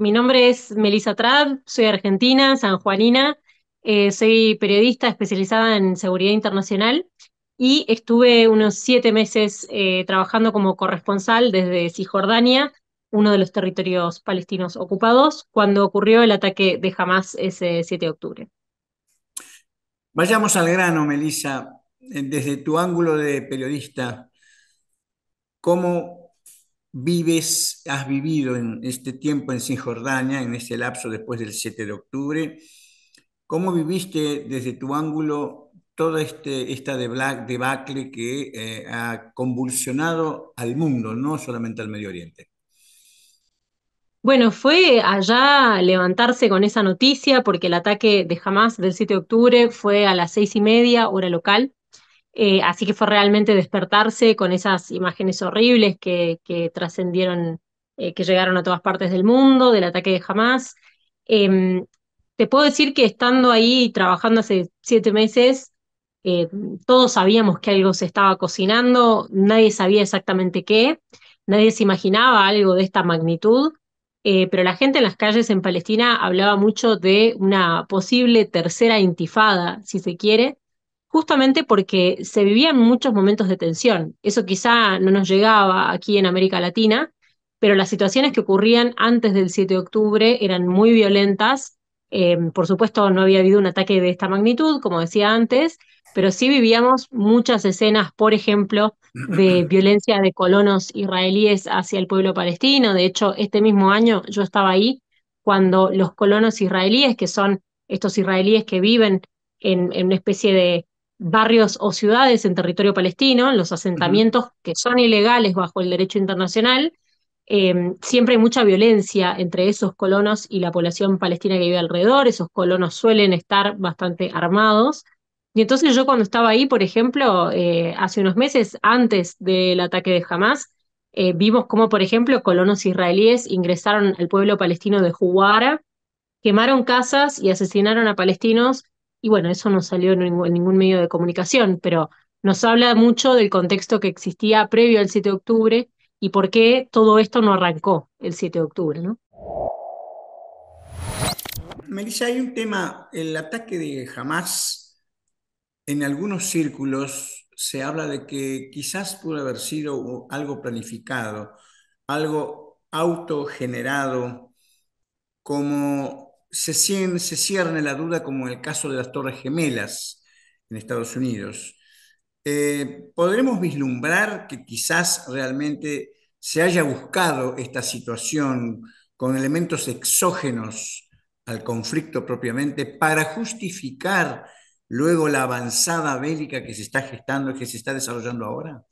Mi nombre es Melissa Trad, soy argentina, sanjuanina, eh, soy periodista especializada en seguridad internacional y estuve unos siete meses eh, trabajando como corresponsal desde Cisjordania, uno de los territorios palestinos ocupados, cuando ocurrió el ataque de Hamas ese 7 de octubre. Vayamos al grano, Melissa, desde tu ángulo de periodista, ¿cómo vives, has vivido en este tiempo en Cisjordania, en este lapso después del 7 de octubre. ¿Cómo viviste desde tu ángulo toda este, esta debacle que eh, ha convulsionado al mundo, no solamente al Medio Oriente? Bueno, fue allá levantarse con esa noticia porque el ataque de Hamas del 7 de octubre fue a las seis y media hora local eh, así que fue realmente despertarse con esas imágenes horribles que, que trascendieron, eh, que llegaron a todas partes del mundo, del ataque de Hamas. Em, te puedo decir que estando ahí trabajando hace siete meses, eh, todos sabíamos que algo se estaba cocinando, nadie sabía exactamente qué, nadie se imaginaba algo de esta magnitud. pero la gente en las calles en Palestina hablaba mucho de una posible tercera intifada, si se quiere, justamente porque se vivían muchos momentos de tensión. Eso quizá no nos llegaba aquí en América Latina, pero las situaciones que ocurrían antes del 7 de octubre eran muy violentas. Eh, por supuesto, no había habido un ataque de esta magnitud, como decía antes, pero sí vivíamos muchas escenas, por ejemplo, de violencia de colonos israelíes hacia el pueblo palestino. De hecho, este mismo año yo estaba ahí cuando los colonos israelíes, que son estos israelíes que viven en una especie de barrios o ciudades en territorio palestino, los asentamientos que son ilegales bajo el derecho internacional, em, siempre hay mucha violencia entre esos colonos y la población palestina que vive alrededor, esos colonos suelen estar bastante armados. Y entonces yo cuando estaba ahí, por ejemplo, eh, hace unos meses antes del ataque de Hamas, eh, vimos cómo, por ejemplo, colonos israelíes ingresaron al pueblo palestino de Juwara, quemaron casas y asesinaron a palestinos y bueno, eso no salió en ningún, medio de comunicación, pero nos habla mucho del contexto que existía previo al 7 de octubre y por qué todo esto no arrancó el 7 de octubre, ¿no? Melissa, hay un tema, el ataque de Jamás en algunos círculos se habla de que quizás pudo haber sido algo planificado, algo autogenerado, como se, cierne la duda como en el caso de las Torres Gemelas en Estados Unidos. Eh, ¿Podremos vislumbrar que quizás realmente se haya buscado esta situación con elementos exógenos al conflicto propiamente para justificar luego la avanzada bélica que se está gestando, que se está desarrollando ahora?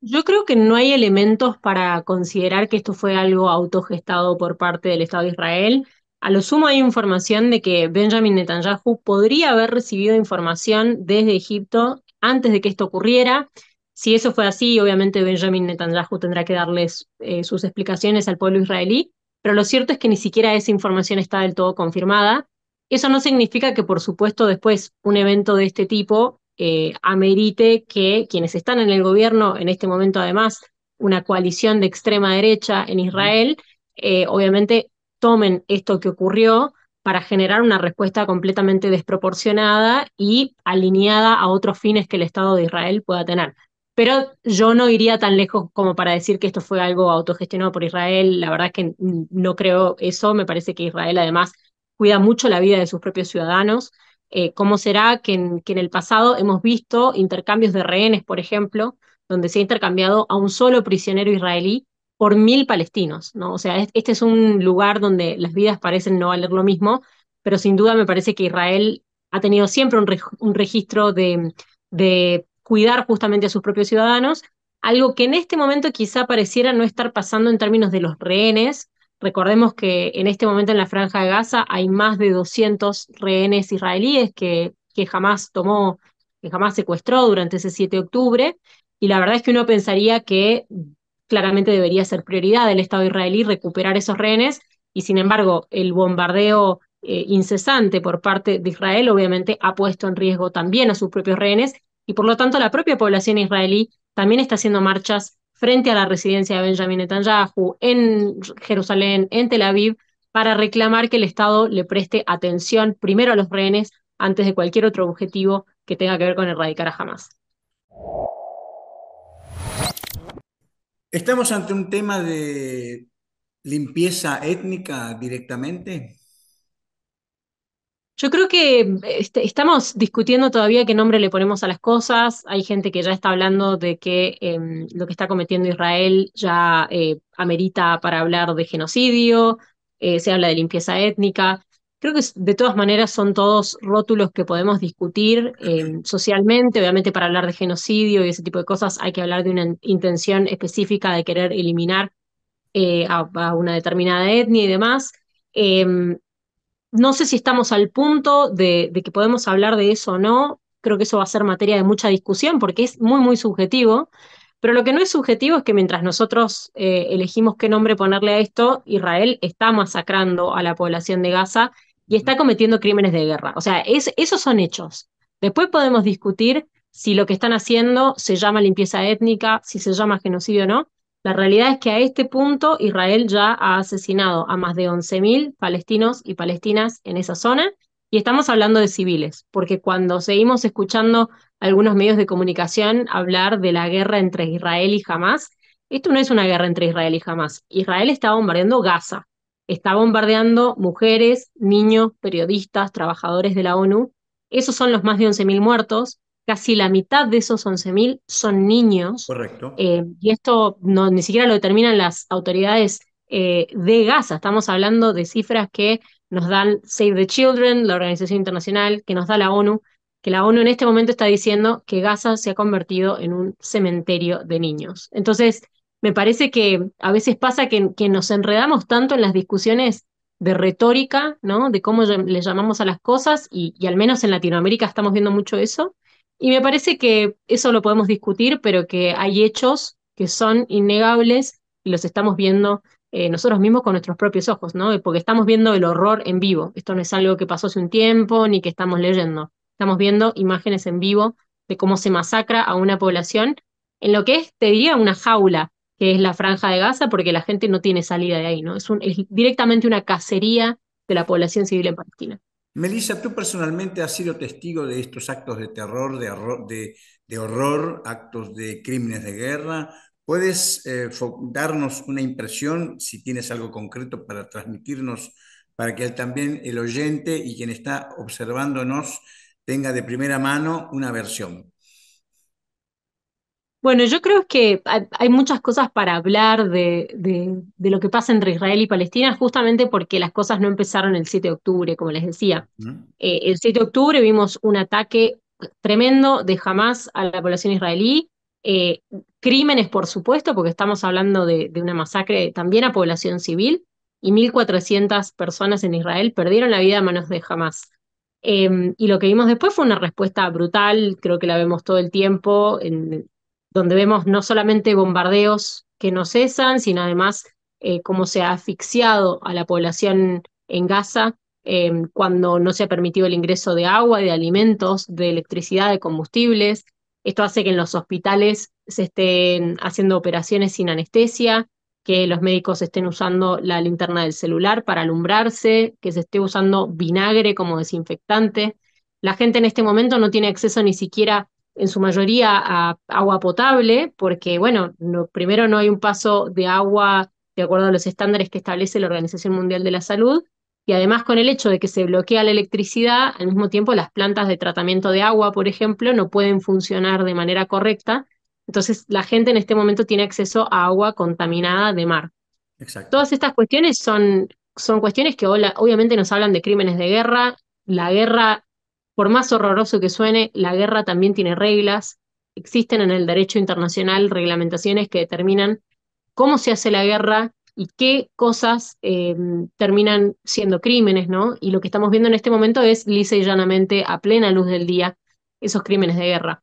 Yo creo que no hay elementos para considerar que esto fue algo autogestado por parte del Estado de Israel. A lo sumo hay información de que Benjamin Netanyahu podría haber recibido información desde Egipto antes de que esto ocurriera. Si eso fue así, obviamente Benjamin Netanyahu tendrá que darles eh, sus explicaciones al pueblo israelí, pero lo cierto es que ni siquiera esa información está del todo confirmada. Eso no significa que, por supuesto, después un evento de este tipo eh, amerite que quienes están en el gobierno, en este momento además, una coalición de extrema derecha en Israel, eh, obviamente tomen esto que ocurrió para generar una respuesta completamente desproporcionada y alineada a otros fines que el Estado de Israel pueda tener. Pero yo no iría tan lejos como para decir que esto fue algo autogestionado por Israel. La verdad es que no creo eso. Me parece que Israel además cuida mucho la vida de sus propios ciudadanos. Eh, ¿Cómo será que que en el pasado hemos visto intercambios de rehenes, por ejemplo, donde se ha intercambiado a un solo prisionero israelí por mil palestinos, ¿no? O sea, este es un lugar donde las vidas parecen no valer lo mismo, pero sin duda me parece que Israel ha tenido siempre un, registro de, de cuidar justamente a sus propios ciudadanos, algo que en este momento quizá pareciera no estar pasando en términos de los rehenes. Recordemos que en este momento en la franja de Gaza hay más de 200 rehenes israelíes que, que jamás tomó, que jamás secuestró durante ese 7 de octubre. Y la verdad es que uno pensaría que claramente debería ser prioridad del Estado israelí recuperar esos rehenes y sin embargo el bombardeo eh, incesante por parte de Israel obviamente ha puesto en riesgo también a sus propios rehenes y por lo tanto la propia población israelí también está haciendo marchas frente a la residencia de Benjamin Netanyahu en Jerusalén, en Tel Aviv, para reclamar que el Estado le preste atención primero a los rehenes antes de cualquier otro objetivo que tenga que ver con erradicar a Hamas. ¿Estamos ante un tema de limpieza étnica directamente? Yo creo que este, estamos discutiendo todavía qué nombre le ponemos a las cosas. Hay gente que ya está hablando de que em, lo que está cometiendo Israel ya eh, amerita para hablar de genocidio, eh, se habla de limpieza étnica. Creo que de todas maneras son todos rótulos que podemos discutir em, socialmente. Obviamente para hablar de genocidio y ese tipo de cosas hay que hablar de una intención específica de querer eliminar eh, a, una determinada etnia y demás. Em, no sé si estamos al punto de, que podemos hablar de eso o no. Creo que eso va a ser materia de mucha discusión porque es muy, muy subjetivo. Pero lo que no es subjetivo es que mientras nosotros eh, elegimos qué nombre ponerle a esto, Israel está masacrando a la población de Gaza y está cometiendo crímenes de guerra. O sea, esos son hechos. Después podemos discutir si lo que están haciendo se llama limpieza étnica, si se llama genocidio o no. La realidad es que a este punto Israel ya ha asesinado a más de 11.000 palestinos y palestinas en esa zona y estamos hablando de civiles, porque cuando seguimos escuchando algunos medios de comunicación hablar de la guerra entre Israel y Hamas, esto no es una guerra entre Israel y Hamas. Israel está bombardeando Gaza, está bombardeando mujeres, niños, periodistas, trabajadores de la ONU. Esos son los más de 11.000 muertos. Casi la mitad de esos 11.000 son niños. Correcto. Eh, y esto ni siquiera lo determinan las autoridades eh, de Gaza. Estamos hablando de cifras que nos dan Save the Children, la organización internacional, que nos da la ONU, que la ONU en este momento está diciendo que Gaza se ha convertido en un cementerio de niños. Entonces, me parece que a veces pasa que, nos enredamos tanto en las discusiones de retórica, ¿no? De cómo le llamamos a las cosas, y, al menos en Latinoamérica estamos viendo mucho eso. Y me parece que eso lo podemos discutir, pero que hay hechos que son innegables y los estamos viendo eh, nosotros mismos con nuestros propios ojos, ¿no? Porque estamos viendo el horror en vivo. Esto no es algo que pasó hace un tiempo ni que estamos leyendo. Estamos viendo imágenes en vivo de cómo se masacra a una población en lo que es, te diría, una jaula, que es la franja de Gaza, porque la gente no tiene salida de ahí, ¿no? Es, directamente una cacería de la población civil en Palestina. Melissa, tú personalmente has sido testigo de estos actos de terror, de, horror, actos de crímenes de guerra. ¿Puedes eh, darnos una impresión, si tienes algo concreto para transmitirnos, para que también el oyente y quien está observándonos tenga de primera mano una versión? Bueno, yo creo que hay muchas cosas para hablar de, lo que pasa entre Israel y Palestina, justamente porque las cosas no empezaron el 7 de octubre, como les decía. Mm. Eh, el 7 de octubre vimos un ataque tremendo de Hamas a la población israelí, eh, crímenes, por supuesto, porque estamos hablando de, una masacre también a población civil, y 1.400 personas en Israel perdieron la vida a manos de Hamas. Em, y lo que vimos después fue una respuesta brutal, creo que la vemos todo el tiempo donde vemos no solamente bombardeos que no cesan, sino además eh, cómo se ha asfixiado a la población en Gaza em, cuando no se ha permitido el ingreso de agua, de alimentos, de electricidad, de combustibles. Esto hace que en los hospitales se estén haciendo operaciones sin anestesia, que los médicos estén usando la linterna del celular para alumbrarse, que se esté usando vinagre como desinfectante. La gente en este momento no tiene acceso ni siquiera en su mayoría a agua potable, porque, bueno, primero no hay un paso de agua de acuerdo a los estándares que establece la Organización Mundial de la Salud, y además con el hecho de que se bloquea la electricidad, al mismo tiempo las plantas de tratamiento de agua, por ejemplo, no pueden funcionar de manera correcta, entonces la gente en este momento tiene acceso a agua contaminada de mar. Exacto. Todas estas cuestiones son, son cuestiones que obviamente nos hablan de crímenes de guerra, la guerra por más horroroso que suene, la guerra también tiene reglas. Existen en el derecho internacional reglamentaciones que determinan cómo se hace la guerra y qué cosas em, terminan siendo crímenes, ¿no? Y lo que estamos viendo en este momento es lisa y llanamente, a plena luz del día, esos crímenes de guerra.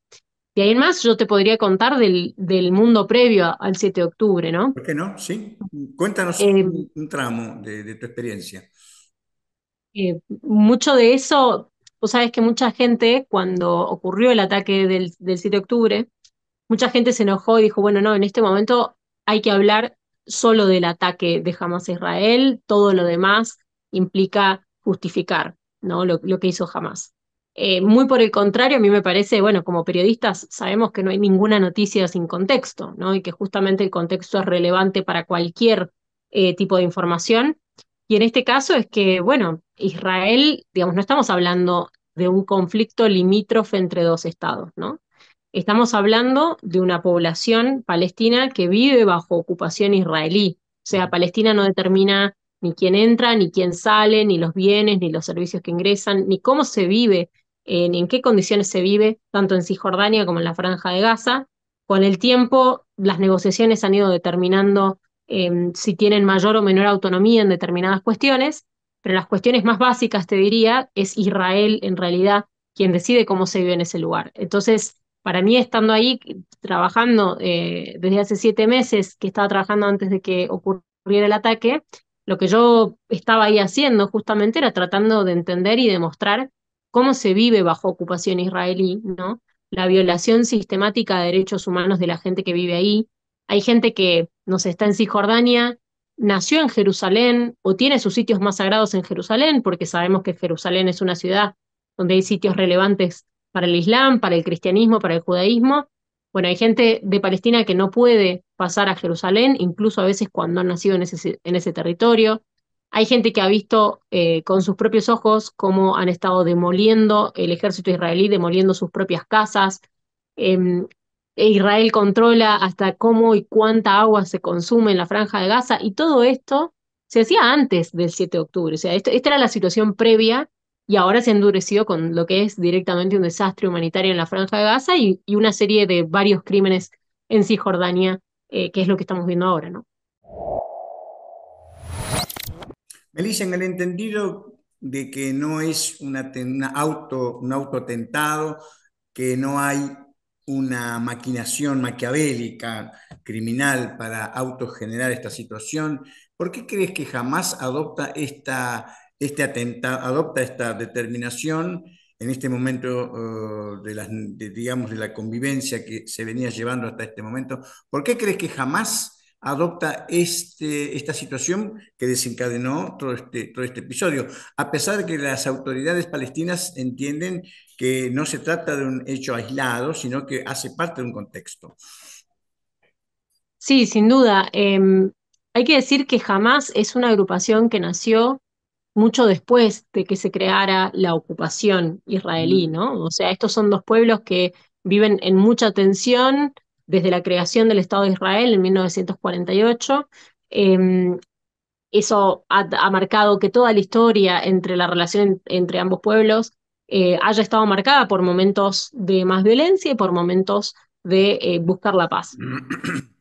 Y ahí más, yo te podría contar del, del mundo previo al 7 de octubre, ¿no? ¿Por qué no? Sí. Cuéntanos em, un, tramo de, tu experiencia. Eh, mucho de eso Vos sabés que mucha gente, cuando ocurrió el ataque del, 7 de octubre, mucha gente se enojó y dijo, bueno, no, en este momento hay que hablar solo del ataque de Hamas a Israel, todo lo demás implica justificar ¿no? lo, que hizo Hamas. Eh, muy por el contrario, a mí me parece, bueno, como periodistas sabemos que no hay ninguna noticia sin contexto, ¿no? Y que justamente el contexto es relevante para cualquier eh, tipo de información. Y en este caso es que, bueno, Israel, digamos, no estamos hablando de un conflicto limítrofe entre dos estados, ¿no? Estamos hablando de una población palestina que vive bajo ocupación israelí. O sea, Palestina no determina ni quién entra, ni quién sale, ni los bienes, ni los servicios que ingresan, ni cómo se vive, eh, ni en qué condiciones se vive, tanto en Cisjordania como en la Franja de Gaza. Con el tiempo, las negociaciones han ido determinando Em, si tienen mayor o menor autonomía en determinadas cuestiones, pero las cuestiones más básicas, te diría, es Israel en realidad quien decide cómo se vive en ese lugar. Entonces, para mí, estando ahí, trabajando eh, desde hace siete meses, que estaba trabajando antes de que ocurriera el ataque, lo que yo estaba ahí haciendo justamente era tratando de entender y demostrar cómo se vive bajo ocupación israelí, ¿no? La violación sistemática de derechos humanos de la gente que vive ahí. Hay gente que no está en Cisjordania, nació en Jerusalén o tiene sus sitios más sagrados en Jerusalén, porque sabemos que Jerusalén es una ciudad donde hay sitios relevantes para el Islam, para el cristianismo, para el judaísmo. Bueno, hay gente de Palestina que no puede pasar a Jerusalén, incluso a veces cuando han nacido en ese, territorio. Hay gente que ha visto eh, con sus propios ojos cómo han estado demoliendo el ejército israelí, demoliendo sus propias casas. Em, e Israel controla hasta cómo y cuánta agua se consume en la franja de Gaza y todo esto se hacía antes del 7 de octubre. O sea, esta era la situación previa y ahora se ha endurecido con lo que es directamente un desastre humanitario en la franja de Gaza y, una serie de varios crímenes en Cisjordania, eh, que es lo que estamos viendo ahora, ¿no? Melissa, en el entendido de que no es una, auto, un autoatentado, que no hay una maquinación maquiavélica, criminal, para autogenerar esta situación? ¿Por qué crees que jamás adopta esta, este adopta esta determinación en este momento oh, de, las, digamos, de la convivencia que se venía llevando hasta este momento? ¿Por qué crees que jamás adopta este, esta situación que desencadenó todo este, todo este episodio, a pesar de que las autoridades palestinas entienden que no se trata de un hecho aislado, sino que hace parte de un contexto. Sí, sin duda. Em, hay que decir que jamás es una agrupación que nació mucho después de que se creara la ocupación israelí, mm. ¿no? O sea, estos son dos pueblos que viven en mucha tensión, desde la creación del Estado de Israel en 1948. Em, eso ha, marcado que toda la historia entre la relación entre ambos pueblos eh, haya estado marcada por momentos de más violencia y por momentos de eh, buscar la paz.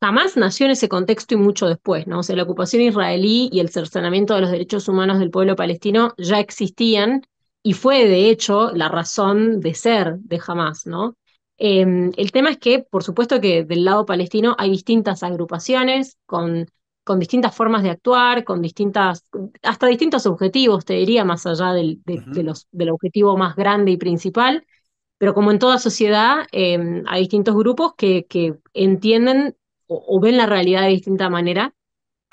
Jamás nació en ese contexto y mucho después, ¿no? O sea, la ocupación israelí y el cercenamiento de los derechos humanos del pueblo palestino ya existían y fue de hecho la razón de ser de Hamas, ¿no? Em, el tema es que, por supuesto que del lado palestino hay distintas agrupaciones con, distintas formas de actuar, con distintas, hasta distintos objetivos, te diría, más allá del, del objetivo más grande y principal. Pero como en toda sociedad, em, hay distintos grupos que, entienden o, ven la realidad de distinta manera.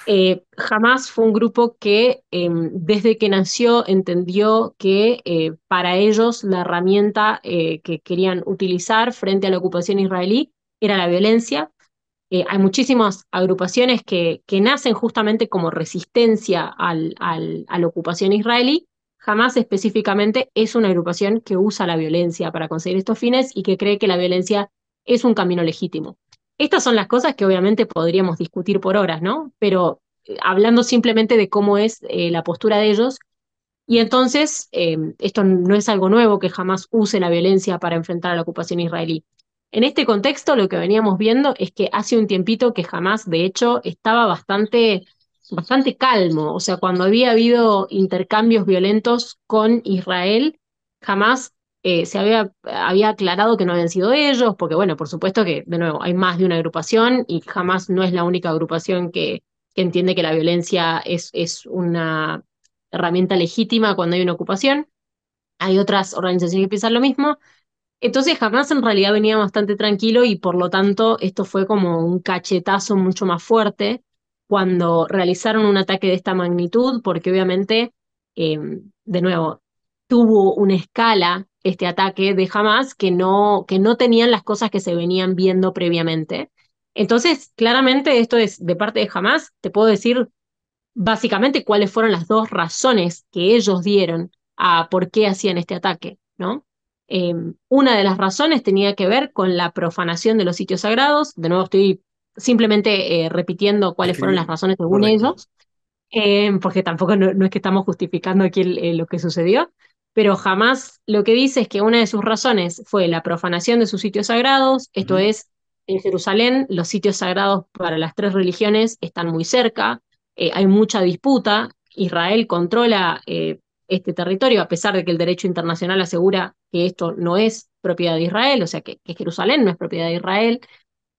Eh, jamás fue un grupo que em, desde que nació entendió que eh, para ellos la herramienta eh, que querían utilizar frente a la ocupación israelí era la violencia. hay muchísimas agrupaciones que, que, nacen justamente como resistencia a la ocupación israelí. Jamás específicamente es una agrupación que usa la violencia para conseguir estos fines y que cree que la violencia es un camino legítimo. Estas son las cosas que obviamente podríamos discutir por horas, ¿no? Pero eh, hablando simplemente de cómo es eh, la postura de ellos. Y entonces, em, esto no es algo nuevo que jamás use la violencia para enfrentar a la ocupación israelí. En este contexto, lo que veníamos viendo es que hace un tiempito que jamás, de hecho, estaba bastante, bastante calmo. O sea, cuando había habido intercambios violentos con Israel, jamás eh, se había, había aclarado que no habían sido ellos, porque bueno, por supuesto que de nuevo hay más de una agrupación y jamás no es la única agrupación que, entiende que la violencia es, es una herramienta legítima cuando hay una ocupación. Hay otras organizaciones que piensan lo mismo. Entonces jamás en realidad venía bastante tranquilo y por lo tanto esto fue como un cachetazo mucho más fuerte cuando realizaron un ataque de esta magnitud, porque obviamente, em, de nuevo, tuvo una escala este ataque de Hamas que no, que no tenían las cosas que se venían viendo previamente. Entonces, claramente esto es de parte de Hamas, te puedo decir básicamente cuáles fueron las dos razones que ellos dieron a por qué hacían este ataque, ¿no? Em, una de las razones tenía que ver con la profanación de los sitios sagrados, de nuevo estoy simplemente eh, repitiendo cuáles fueron las razones según ellos, em, porque tampoco no, es que estamos justificando aquí eh, lo que sucedió pero jamás lo que dice es que una de sus razones fue la profanación de sus sitios sagrados, esto es, en Jerusalén los sitios sagrados para las tres religiones están muy cerca, eh, hay mucha disputa, Israel controla eh, este territorio, a pesar de que el derecho internacional asegura que esto no es propiedad de Israel, o sea, que, Jerusalén no es propiedad de Israel.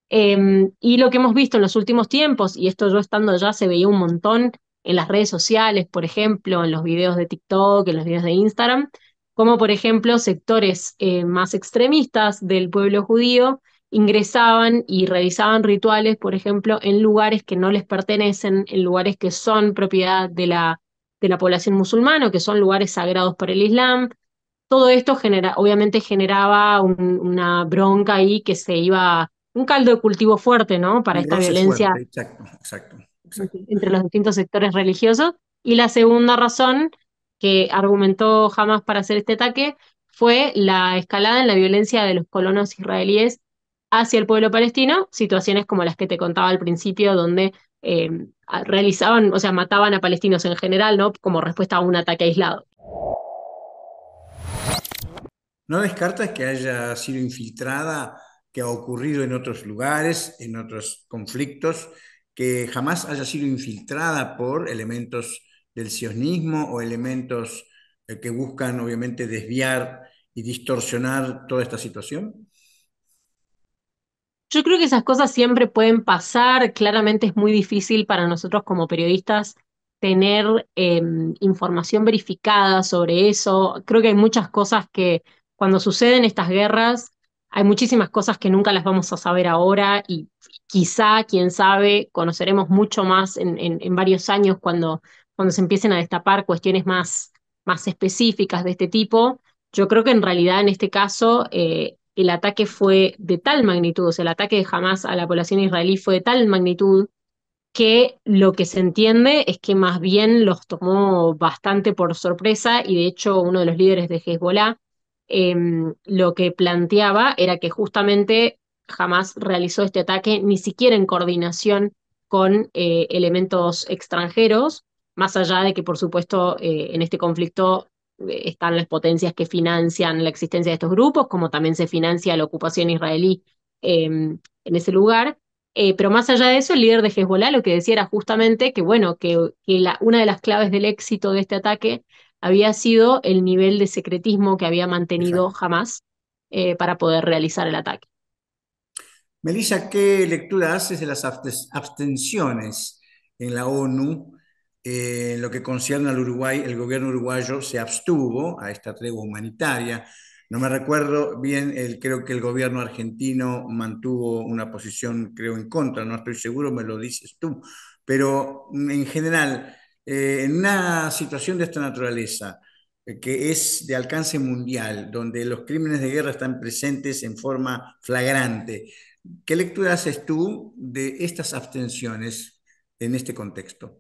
Em, y lo que hemos visto en los últimos tiempos, y esto yo estando allá se veía un montón, en las redes sociales, por ejemplo, en los videos de TikTok, en los videos de Instagram, como por ejemplo sectores eh, más extremistas del pueblo judío ingresaban y realizaban rituales, por ejemplo, en lugares que no les pertenecen, en lugares que son propiedad de la, de la población musulmana, que son lugares sagrados para el Islam. Todo esto genera, obviamente generaba una bronca ahí que se iba, un caldo de cultivo fuerte, ¿no? Para esta violencia. exacto, exacto entre los distintos sectores religiosos. Y la segunda razón que argumentó Jamás para hacer este ataque fue la escalada en la violencia de los colonos israelíes hacia el pueblo palestino, situaciones como las que te contaba al principio, donde em, realizaban, o sea, mataban a palestinos en general, ¿no? Como respuesta a un ataque aislado. ¿No descartas que haya sido infiltrada, que ha ocurrido en otros lugares, en otros conflictos, que jamás haya sido infiltrada por elementos del sionismo o elementos eh, que buscan obviamente desviar y distorsionar toda esta situación? Yo creo que esas cosas siempre pueden pasar. Claramente es muy difícil para nosotros como periodistas tener em, información verificada sobre eso. Creo que hay muchas cosas que cuando suceden estas guerras hay muchísimas cosas que nunca las vamos a saber ahora y quizá, quién sabe, conoceremos mucho más en, varios años cuando, cuando se empiecen a destapar cuestiones más, más específicas de este tipo. Yo creo que en realidad en este caso eh, el ataque fue de tal magnitud, o sea, el ataque de Hamas a la población israelí fue de tal magnitud que lo que se entiende es que más bien los tomó bastante por sorpresa y de hecho uno de los líderes de Hezbollah Em, lo que planteaba era que justamente jamás realizó este ataque ni siquiera en coordinación con eh, elementos extranjeros, más allá de que, por supuesto, eh, en este conflicto eh, están las potencias que financian la existencia de estos grupos, como también se financia la ocupación israelí em, en ese lugar. pero más allá de eso, el líder de Hezbollah lo que decía era justamente que, bueno, que, una de las claves del éxito de este ataque había sido el nivel de secretismo que había mantenido jamás eh, para poder realizar el ataque. Melissa, ¿qué lectura haces de las abstenciones en la ONU? Eh, lo que concierne al Uruguay, el gobierno uruguayo se abstuvo a esta tregua humanitaria. No me recuerdo bien, creo que el gobierno argentino mantuvo una posición, creo, en contra, no estoy seguro, me lo dices tú. Pero en general, eh, en una situación de esta naturaleza, eh, que es de alcance mundial, donde los crímenes de guerra están presentes en forma flagrante, ¿qué lectura haces tú de estas abstenciones en este contexto?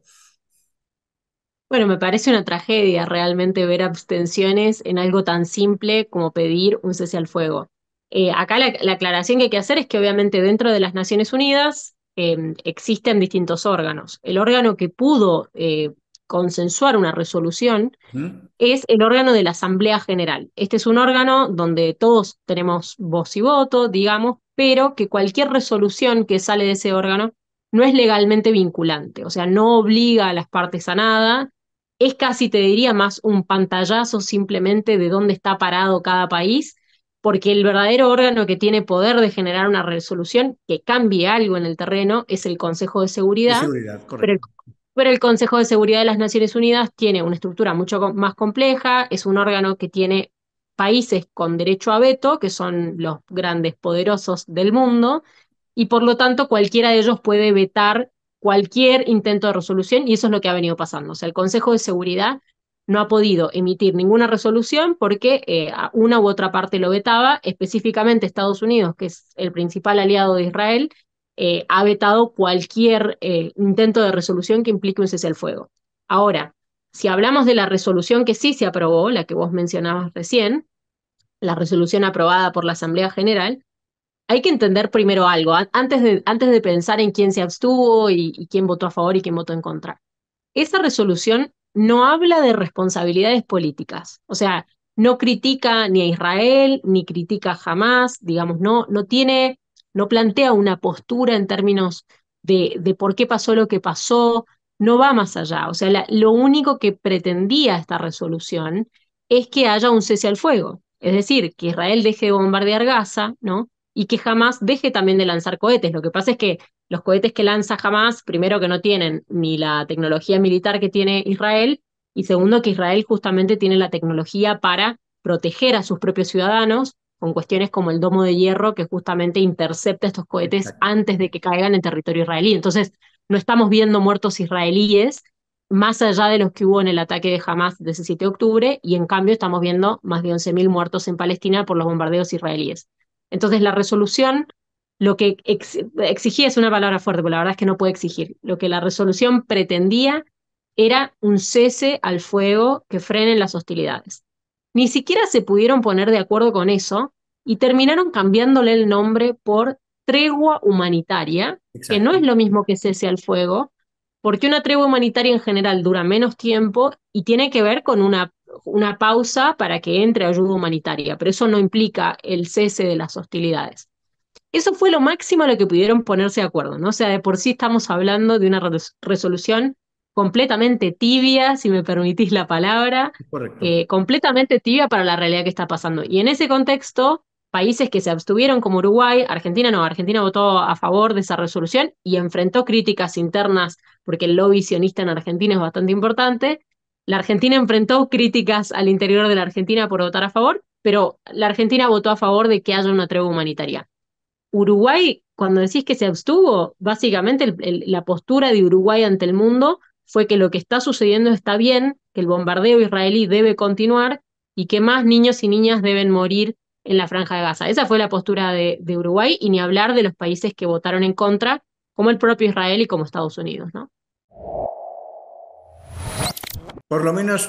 Bueno, me parece una tragedia realmente ver abstenciones en algo tan simple como pedir un cese al fuego. Eh, acá la, aclaración que hay que hacer es que obviamente dentro de las Naciones Unidas Em, existen distintos órganos. El órgano que pudo eh, consensuar una resolución es el órgano de la Asamblea General. Este es un órgano donde todos tenemos voz y voto, digamos, pero que cualquier resolución que sale de ese órgano no es legalmente vinculante, o sea, no obliga a las partes a nada, es casi, te diría, más un pantallazo simplemente de dónde está parado cada país porque el verdadero órgano que tiene poder de generar una resolución que cambie algo en el terreno es el Consejo de Seguridad. pero, el, Consejo de Seguridad de las Naciones Unidas tiene una estructura mucho más compleja, es un órgano que tiene países con derecho a veto, que son los grandes poderosos del mundo, y por lo tanto cualquiera de ellos puede vetar cualquier intento de resolución y eso es lo que ha venido pasando. O sea, el Consejo de Seguridad no ha podido emitir ninguna resolución porque eh, una u otra parte lo vetaba, específicamente Estados Unidos, que es el principal aliado de Israel, eh, ha vetado cualquier eh, intento de resolución que implique un cese al fuego. Ahora, si hablamos de la resolución que sí se aprobó, la que vos mencionabas recién, la resolución aprobada por la Asamblea General, hay que entender primero algo, antes de, antes de pensar en quién se abstuvo y, y quién votó a favor y quién votó en contra. Esa resolución no habla de responsabilidades políticas, o sea, no critica ni a Israel, ni critica jamás, digamos, no, no tiene, no plantea una postura en términos de, de por qué pasó lo que pasó, no va más allá. O sea, lo único que pretendía esta resolución es que haya un cese al fuego, es decir, que Israel deje de bombardear Gaza, ¿no? y que jamás deje también de lanzar cohetes. Lo que pasa es que los cohetes que lanza jamás, primero que no tienen ni la tecnología militar que tiene Israel y segundo que Israel justamente tiene la tecnología para proteger a sus propios ciudadanos con cuestiones como el domo de hierro que justamente intercepta estos cohetes antes de que caigan en territorio israelí. Entonces, no estamos viendo muertos israelíes más allá de los que hubo en el ataque de Hamas del 17 de octubre, y en cambio estamos viendo más de 11.000 muertos en Palestina por los bombardeos israelíes. Entonces, la resolución lo que exigía es una palabra fuerte, pero la verdad es que no puede exigir. Lo que la resolución pretendía era un cese al fuego que frenen las hostilidades. Ni siquiera se pudieron poner de acuerdo con eso y terminaron cambiándole el nombre por tregua humanitaria, que no es lo mismo que cese al fuego, porque una tregua humanitaria en general dura menos tiempo y tiene que ver con una una pausa para que entre ayuda humanitaria, pero eso no implica el cese de las hostilidades. Eso fue lo máximo a lo que pudieron ponerse de acuerdo, ¿no? O sea, de por sí estamos hablando de una resolución completamente tibia, si me permitís la palabra, eh, completamente tibia para la realidad que está pasando. Y en ese contexto, países que se abstuvieron como Uruguay, Argentina no, Argentina votó a favor de esa resolución y enfrentó críticas internas porque el lobby sionista en Argentina es bastante importante, la Argentina enfrentó críticas al interior de la Argentina por votar a favor, pero la Argentina votó a favor de que haya una tregua humanitaria. Uruguay, cuando decís que se abstuvo, básicamente la postura de Uruguay ante el mundo fue que lo que está sucediendo está bien, que el bombardeo israelí debe continuar y que más niños y niñas deben morir en la franja de Gaza. Esa fue la postura de, de Uruguay y ni hablar de los países que votaron en contra, como el propio Israel y como Estados Unidos, ¿no? Por lo menos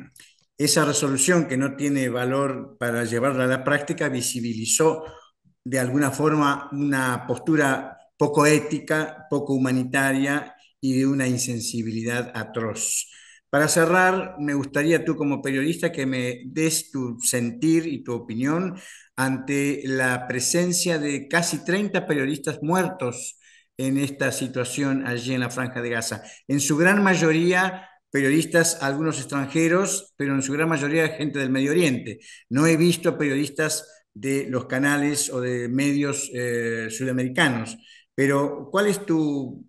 esa resolución que no tiene valor para llevarla a la práctica visibilizó de alguna forma una postura poco ética, poco humanitaria y de una insensibilidad atroz. Para cerrar, me gustaría tú como periodista que me des tu sentir y tu opinión ante la presencia de casi 30 periodistas muertos en esta situación allí en la Franja de Gaza, en su gran mayoría periodistas, algunos extranjeros, pero en su gran mayoría gente del Medio Oriente. No he visto periodistas de los canales o de medios eh, sudamericanos. Pero, ¿cuál es tu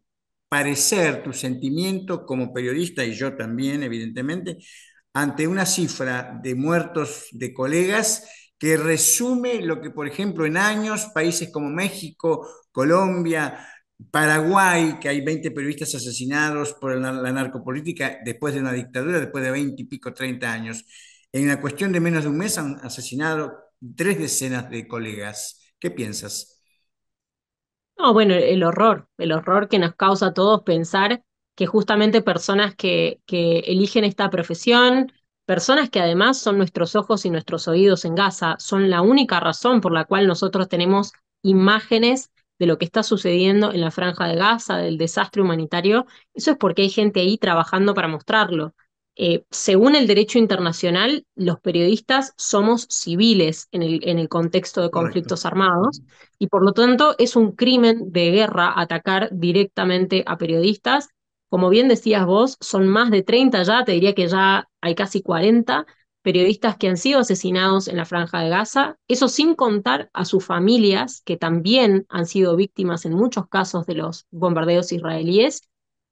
parecer, tu sentimiento como periodista, y yo también, evidentemente, ante una cifra de muertos de colegas que resume lo que, por ejemplo, en años países como México, Colombia, Paraguay, que hay 20 periodistas asesinados por la, narcopolítica después de una dictadura, después de 20 y pico, 30 años. En la cuestión de menos de un mes han asesinado tres decenas de colegas. ¿Qué piensas? No, bueno, el horror, el horror que nos causa a todos pensar que justamente personas que, que eligen esta profesión, personas que además son nuestros ojos y nuestros oídos en Gaza, son la única razón por la cual nosotros tenemos imágenes de lo que está sucediendo en la franja de Gaza, del desastre humanitario, eso es porque hay gente ahí trabajando para mostrarlo. Eh, según el derecho internacional, los periodistas somos civiles en el, en el contexto de conflictos armados y por lo tanto es un crimen de guerra atacar directamente a periodistas. Como bien decías vos, son más de 30 ya, te diría que ya hay casi 40 periodistas que han sido asesinados en la franja de Gaza, eso sin contar a sus familias, que también han sido víctimas en muchos casos de los bombardeos israelíes.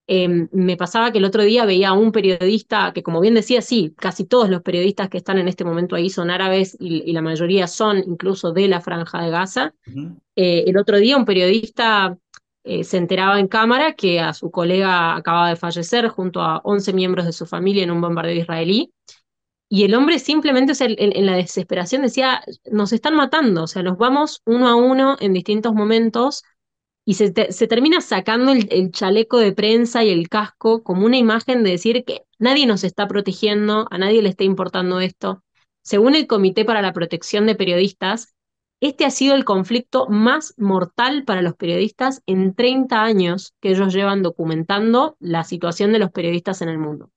Em, me pasaba que el otro día veía a un periodista que, como bien decía, sí, casi todos los periodistas que están en este momento ahí son árabes y, la mayoría son incluso de la franja de Gaza. Eh, el otro día un periodista eh, se enteraba en cámara que a su colega acababa de fallecer junto a 11 miembros de su familia en un bombardeo israelí. Y el hombre simplemente, en, la desesperación decía, nos están matando, o sea, nos vamos uno a uno en distintos momentos y se, termina sacando el, el, chaleco de prensa y el casco como una imagen de decir que nadie nos está protegiendo, a nadie le está importando esto. Según el Comité para la Protección de Periodistas, este ha sido el conflicto más mortal para los periodistas en 30 años que ellos llevan documentando la situación de los periodistas en el mundo.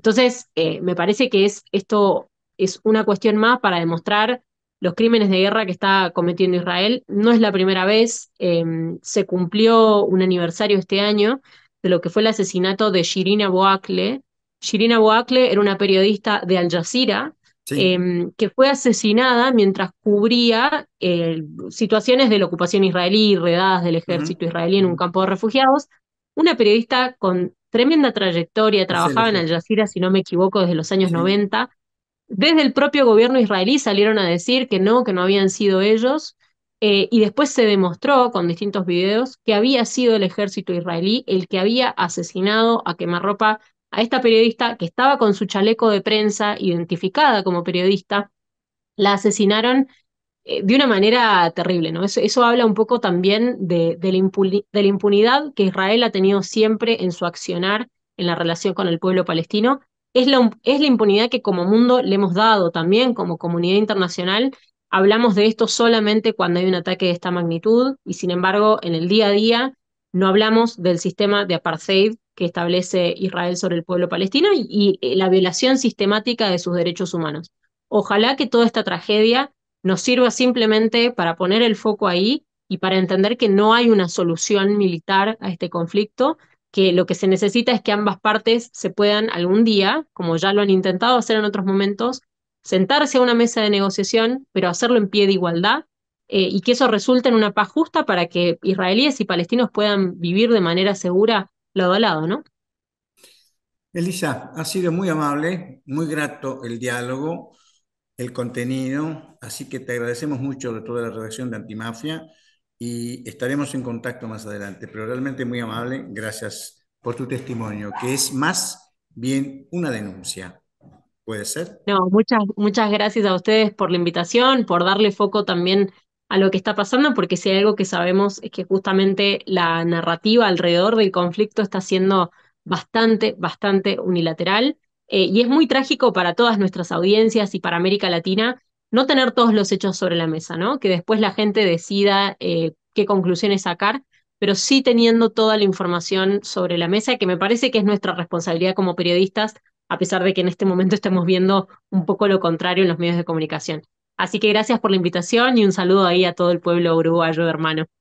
Entonces, eh, me parece que es, esto es una cuestión más para demostrar los crímenes de guerra que está cometiendo Israel. No es la primera vez, em, se cumplió un aniversario este año de lo que fue el asesinato de Shirina Boakle. Shirina Boakle era una periodista de Al Jazeera, em, que fue asesinada mientras cubría eh, situaciones de la ocupación israelí, redadas del ejército israelí en un campo de refugiados, una periodista con tremenda trayectoria, trabajaba en Al Jazeera, si no me equivoco, desde los años 90. Desde el propio gobierno israelí salieron a decir que no, que no habían sido ellos, eh, y después se demostró con distintos videos que había sido el ejército israelí el que había asesinado a quemarropa a esta periodista que estaba con su chaleco de prensa identificada como periodista. La asesinaron eh, de una manera terrible, ¿no? Eso, eso habla un poco también de, la impunidad que Israel ha tenido siempre en su accionar en la relación con el pueblo palestino. Es la, es la impunidad que como mundo le hemos dado también, como comunidad internacional. Hablamos de esto solamente cuando hay un ataque de esta magnitud y sin embargo en el día a día no hablamos del sistema de apartheid que establece Israel sobre el pueblo palestino y eh, la violación sistemática de sus derechos humanos. Ojalá que toda esta tragedia nos sirva simplemente para poner el foco ahí y para entender que no hay una solución militar a este conflicto, que lo que se necesita es que ambas partes se puedan algún día, como ya lo han intentado hacer en otros momentos, sentarse a una mesa de negociación, pero hacerlo en pie de igualdad, eh, y que eso resulte en una paz justa para que israelíes y palestinos puedan vivir de manera segura lado a lado, ¿no? Elisa, ha sido muy amable, muy grato el diálogo el contenido. Así que te agradecemos mucho de toda la redacción de Antimafia y estaremos en contacto más adelante. Pero realmente muy amable, gracias por tu testimonio, que es más bien una denuncia. ¿Puede ser? No, muchas, muchas gracias a ustedes por la invitación, por darle foco también a lo que está pasando, porque si hay algo que sabemos es que justamente la narrativa alrededor del conflicto está siendo bastante, bastante unilateral eh, y es muy trágico para todas nuestras audiencias y para América Latina no tener todos los hechos sobre la mesa, ¿no? Que después la gente decida eh, qué conclusiones sacar, pero sí teniendo toda la información sobre la mesa, que me parece que es nuestra responsabilidad como periodistas, a pesar de que en este momento estemos viendo un poco lo contrario en los medios de comunicación. Así que gracias por la invitación y un saludo ahí a todo el pueblo uruguayo, hermano.